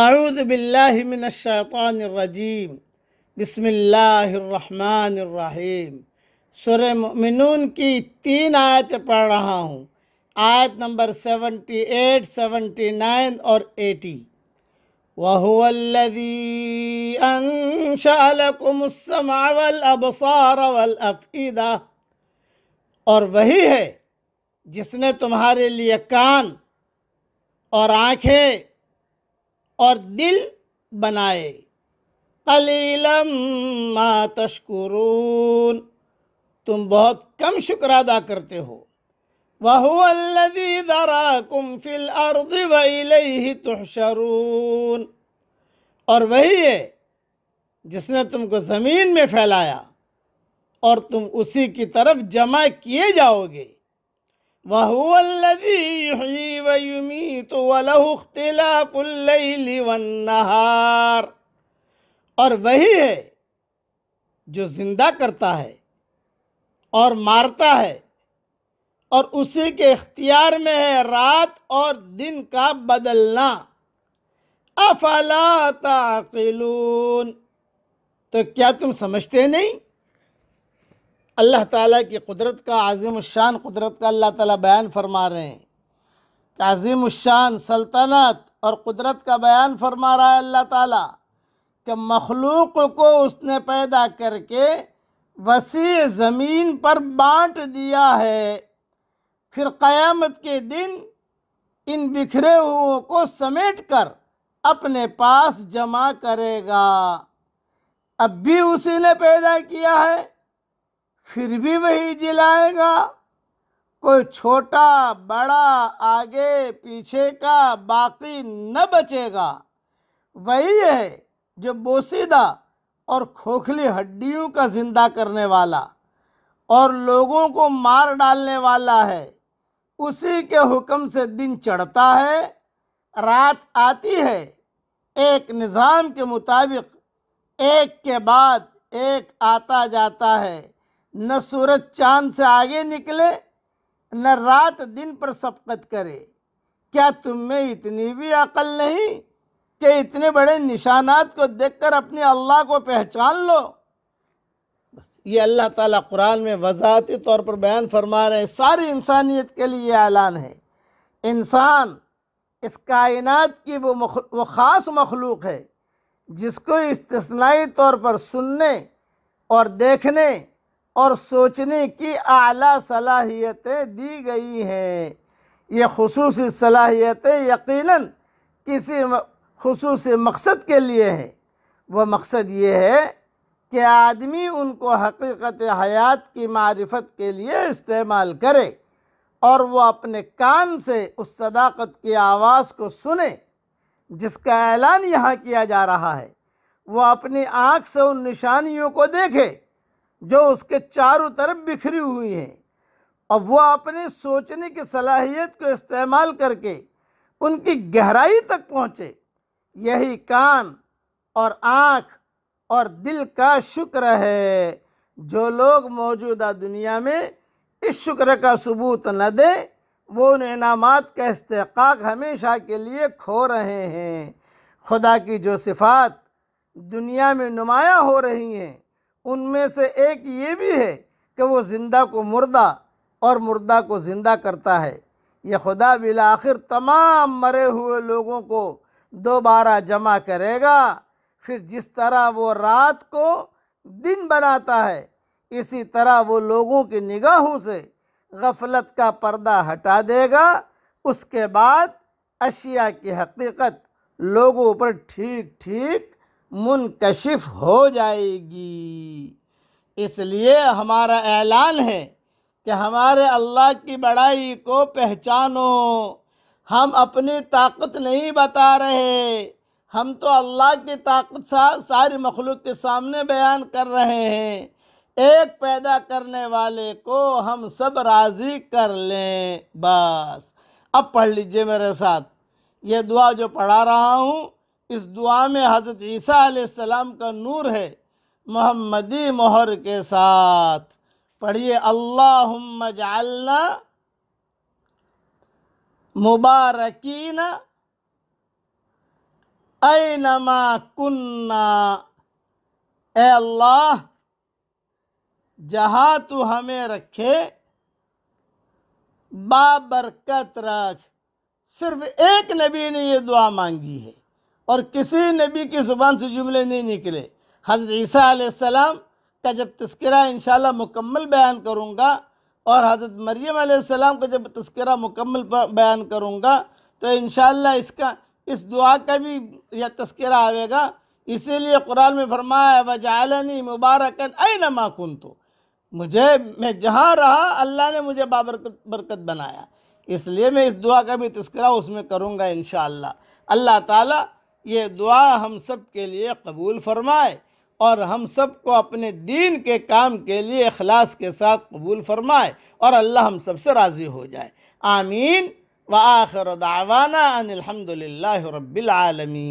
आउदबिल्लिमिनशानरजीम बसमीम सुर मिनून की तीन आयतें पढ़ रहा हूँ आयत नंबर सेवेंटी एट सेवेंटी नाइन और एटी वहुअल्लदी अनशालकुमस्समावल अबसार वल अफ़ीदा और वही है जिसने तुम्हारे लिए कान और आँखें और दिल बनाए कलीलम मातशकुरून तुम बहुत कम शुक्र अदा करते हो फिल वही तुहशरून और वही है जिसने तुमको ज़मीन में फैलाया और तुम उसी की तरफ जमा किए जाओगे वहुअल्लज़ी तो वलहु और वही है जो जिंदा करता है और मारता है और उसी के इख्तियार में है रात और दिन का बदलना अफला तो क्या तुम समझते नहीं अल्लाह ताला की कुदरत का आज़िम शान कुदरत का अल्लाह ताला बयान फरमा रहे हैं कि आज़िम शान सल्तनत और कुदरत का बयान फरमा रहा है अल्लाह ताला कि मखलूक को उसने पैदा करके वसी ज़मीन पर बांट दिया है फिर क़यामत के दिन इन बिखरे हुओं को समेट कर अपने पास जमा करेगा अब भी उसी ने पैदा किया है फिर भी वही जिलाएगा कोई छोटा बड़ा आगे पीछे का बाकी न बचेगा वही है जो बोसीदा और खोखली हड्डियों का जिंदा करने वाला और लोगों को मार डालने वाला है उसी के हुक्म से दिन चढ़ता है रात आती है एक निज़ाम के मुताबिक एक के बाद एक आता जाता है न सूरज चांद से आगे निकले न रात दिन पर शफकत करे क्या तुम में इतनी भी अकल नहीं कि इतने बड़े निशानात को देखकर अपने अल्लाह को पहचान लो बस ये अल्लाह ताला कुरान में वजाती तौर पर बयान फरमा रहे हैं सारी इंसानियत के लिए ये ऐलान है इंसान इस कायनात की वो मख, वो ख़ास मखलूक है जिसको इसतनाई तौर पर सुनने और देखने और सोचने की आला सलाहियतें दी गई हैं ये खसूस सलाहियतें यकीनन किसी खसूस मकसद के लिए हैं वह मकसद ये है कि आदमी उनको हकीकत हयात की मारफत के लिए इस्तेमाल करे और वह अपने कान से उस सदाकत की आवाज़ को सुने जिसका ऐलान यहाँ किया जा रहा है वह अपनी आँख से उन निशानियों को देखे जो उसके चारों तरफ बिखरी हुई है और वो अपने सोचने की सलाहियत को इस्तेमाल करके उनकी गहराई तक पहुँचे यही कान और आँख और दिल का शुक्र है जो लोग मौजूदा दुनिया में इस शुक्र का सबूत न दें वो उन इनामत का इस्तेकाक हमेशा के लिए खो रहे हैं खुदा की जो सिफात दुनिया में नुमाया हो रही हैं उनमें से एक ये भी है कि वो ज़िंदा को मुर्दा और मुर्दा को ज़िंदा करता है ये खुदा बिल आखिर तमाम मरे हुए लोगों को दोबारा जमा करेगा फिर जिस तरह वो रात को दिन बनाता है इसी तरह वो लोगों की निगाहों से गफलत का पर्दा हटा देगा उसके बाद अशिया की हकीकत लोगों पर ठीक ठीक मुनकशिफ हो जाएगी इसलिए हमारा ऐलान है कि हमारे अल्लाह की बड़ाई को पहचानो हम अपनी ताकत नहीं बता रहे हम तो अल्लाह की ताकत सा, सारी मखलूक के सामने बयान कर रहे हैं एक पैदा करने वाले को हम सब राज़ी कर लें बस अब पढ़ लीजिए मेरे साथ ये दुआ जो पढ़ा रहा हूँ इस दुआ में हज़रत ईसा सलाम का नूर है मोहम्मदी मोहर के साथ पढ़िए अल्लाहुम्म जालना मुबारकिन ऐनमा कुन्ना ए अल्लाह जहाँ तू हमें रखे बाबरकत रख सिर्फ एक नबी ने ये दुआ मांगी है और किसी नबी की ज़ुबान से जुमले नहीं निकले हज़रत ईसीम का जब तस्करा इन मुकम्मल बयान करूँगा और हज़रत मरियम का जब तस्करा मुकम्मल बयान करूँगा तो इन इसका इस दुआ का भी यह तस्करा आएगा इसीलिए कुरान में फरमाया वजालनी मुबारकन अय नमा कन तो मुझे मैं जहाँ रहा अल्लाह ने मुझे बाबरकत बरकत बनाया इसलिए मैं इस दुआ का भी तस्करा उसमें करूँगा इन अल्लाह ताला ये दुआ हम सब के लिए कबूल फरमाए और हम सब को अपने दीन के काम के लिए अखलास के साथ कबूल फरमाए और अल्लाह हम सब से राज़ी हो जाए आमीन व आखिर दावाना अनिलहमदिल्ला रबालमीन